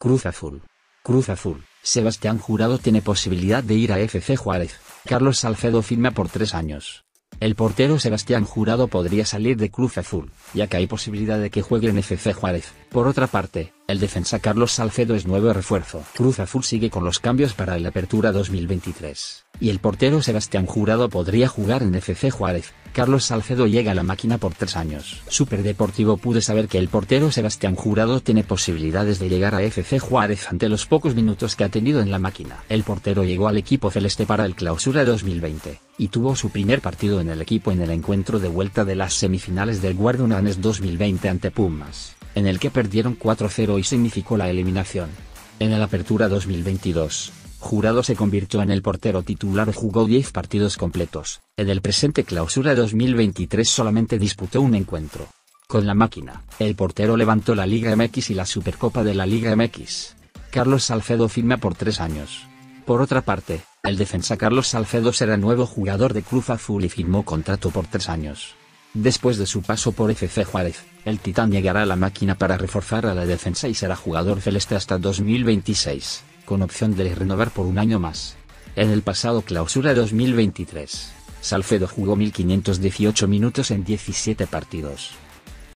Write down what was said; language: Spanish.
Cruz Azul. Cruz Azul. Sebastián Jurado tiene posibilidad de ir a FC Juárez. Carlos Salcedo firma por tres años. El portero Sebastián Jurado podría salir de Cruz Azul, ya que hay posibilidad de que juegue en FC Juárez. Por otra parte, el defensa Carlos Salcedo es nuevo refuerzo. Cruz Azul sigue con los cambios para el Apertura 2023 y el portero Sebastián Jurado podría jugar en FC Juárez. Carlos Salcedo llega a la máquina por tres años. Superdeportivo pude saber que el portero Sebastián Jurado tiene posibilidades de llegar a FC Juárez ante los pocos minutos que ha tenido en la máquina. El portero llegó al equipo celeste para el clausura 2020, y tuvo su primer partido en el equipo en el encuentro de vuelta de las semifinales del Guardianes 2020 ante Pumas, en el que perdieron 4-0 y significó la eliminación. En el Apertura 2022, Jurado se convirtió en el portero titular, y jugó 10 partidos completos. En el presente clausura 2023 solamente disputó un encuentro. Con la máquina, el portero levantó la Liga MX y la Supercopa de la Liga MX. Carlos Salcedo firma por tres años. Por otra parte, el defensa Carlos Salcedo será nuevo jugador de Cruz Azul y firmó contrato por tres años. Después de su paso por FC Juárez, el Titán llegará a la máquina para reforzar a la defensa y será jugador celeste hasta 2026 con opción de renovar por un año más. En el pasado clausura 2023, Salcedo jugó 1.518 minutos en 17 partidos.